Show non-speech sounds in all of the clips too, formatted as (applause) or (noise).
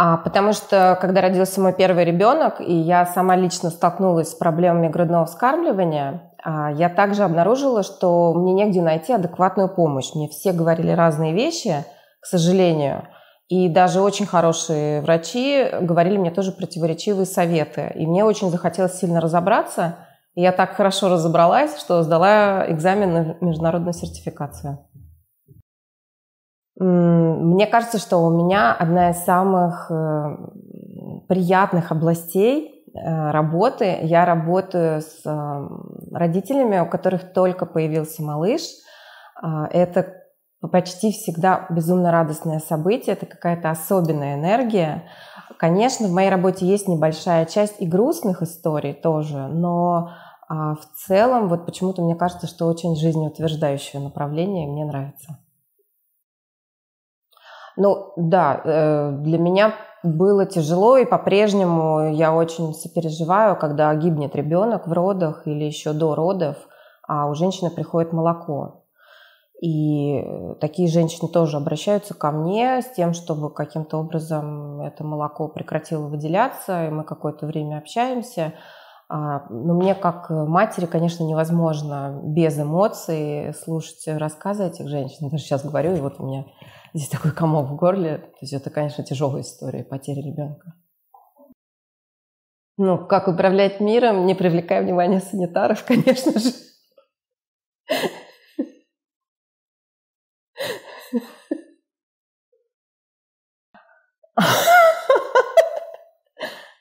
А, потому что, когда родился мой первый ребенок, и я сама лично столкнулась с проблемами грудного вскармливания, а, я также обнаружила, что мне негде найти адекватную помощь. Мне все говорили разные вещи, к сожалению. И даже очень хорошие врачи говорили мне тоже противоречивые советы. И мне очень захотелось сильно разобраться. И я так хорошо разобралась, что сдала экзамен на международную сертификацию. Мне кажется, что у меня одна из самых э, приятных областей э, работы. Я работаю с э, родителями, у которых только появился малыш. А, это почти всегда безумно радостное событие, это какая-то особенная энергия. Конечно, в моей работе есть небольшая часть и грустных историй тоже, но а, в целом вот почему-то мне кажется, что очень жизнеутверждающее направление мне нравится. Ну да, э, для меня было тяжело, и по-прежнему я очень сопереживаю, когда гибнет ребенок в родах или еще до родов, а у женщины приходит молоко. И э, такие женщины тоже обращаются ко мне с тем, чтобы каким-то образом это молоко прекратило выделяться, и мы какое-то время общаемся. А, Но ну, мне как э, матери, конечно, невозможно без эмоций слушать э, рассказы этих женщин. Даже сейчас говорю, и вот у меня (laughs) здесь такой комок в горле. То есть это, конечно, тяжелая история потери ребенка. Ну, как управлять миром, не привлекая внимания санитаров, (laughs) конечно же. Ha (laughs)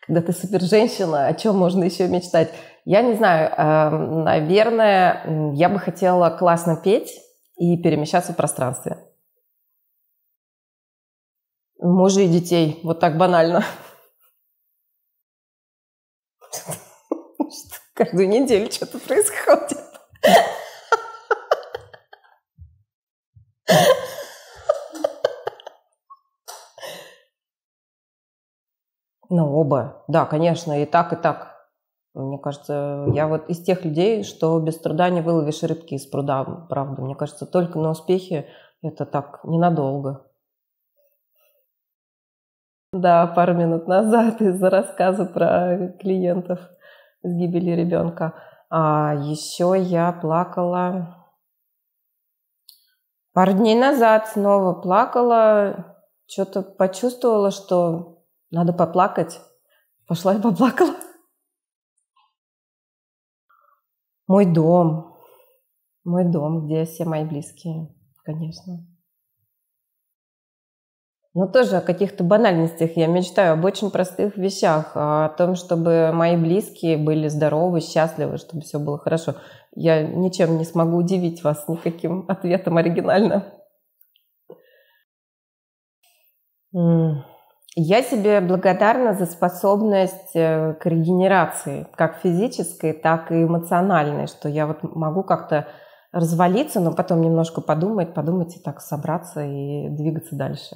когда ты супер-женщина, о чем можно еще мечтать? Я не знаю, эм, наверное, я бы хотела классно петь и перемещаться в пространстве. Мужа и детей, вот так банально. (laughs) Каждую неделю что-то происходит. Ну, оба. Да, конечно, и так, и так. Мне кажется, я вот из тех людей, что без труда не выловишь рыбки из пруда, правда. Мне кажется, только на успехе это так ненадолго. Да, пару минут назад из-за рассказа про клиентов с гибели ребенка. А еще я плакала пару дней назад снова плакала, что-то почувствовала, что надо поплакать. Пошла и поплакала. Мой дом. Мой дом, где все мои близкие, конечно. Но тоже о каких-то банальностях. Я мечтаю об очень простых вещах. А о том, чтобы мои близкие были здоровы, счастливы, чтобы все было хорошо. Я ничем не смогу удивить вас никаким ответом оригинальным. Я себе благодарна за способность э, к регенерации, как физической, так и эмоциональной, что я вот могу как-то развалиться, но потом немножко подумать, подумать и так собраться и двигаться дальше.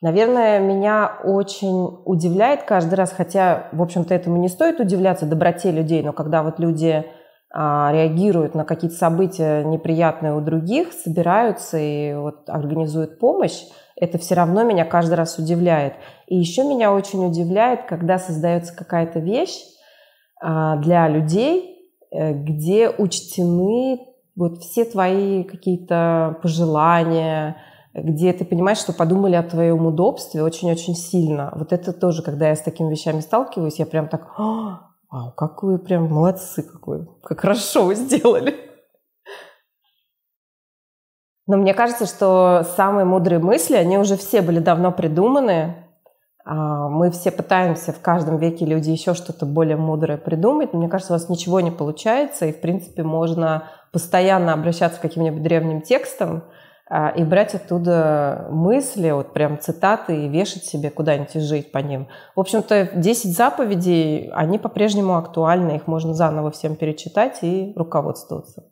Наверное, меня очень удивляет каждый раз, хотя, в общем-то, этому не стоит удивляться доброте людей, но когда вот люди а, реагируют на какие-то события неприятные у других, собираются и вот организуют помощь, это все равно меня каждый раз удивляет. И еще меня очень удивляет, когда создается какая-то вещь а, для людей, э, где учтены вот все твои какие-то пожелания, где ты понимаешь, что подумали о твоем удобстве очень-очень сильно. Вот это тоже, когда я с такими вещами сталкиваюсь, я прям так, «А, Вау, как вы прям молодцы, какой как хорошо вы сделали. Но мне кажется, что самые мудрые мысли, они уже все были давно придуманы. А, мы все пытаемся в каждом веке люди еще что-то более мудрое придумать. Но мне кажется, у вас ничего не получается. И, в принципе, можно постоянно обращаться к каким-нибудь древним текстам, а, и брать оттуда мысли, вот прям цитаты и вешать себе куда-нибудь и жить по ним. В общем-то, 10 заповедей, они по-прежнему актуальны, их можно заново всем перечитать и руководствоваться.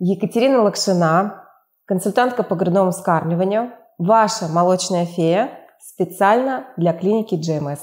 Екатерина Лакшина, консультантка по грудному вскармливанию, ваша молочная фея специально для клиники GMS.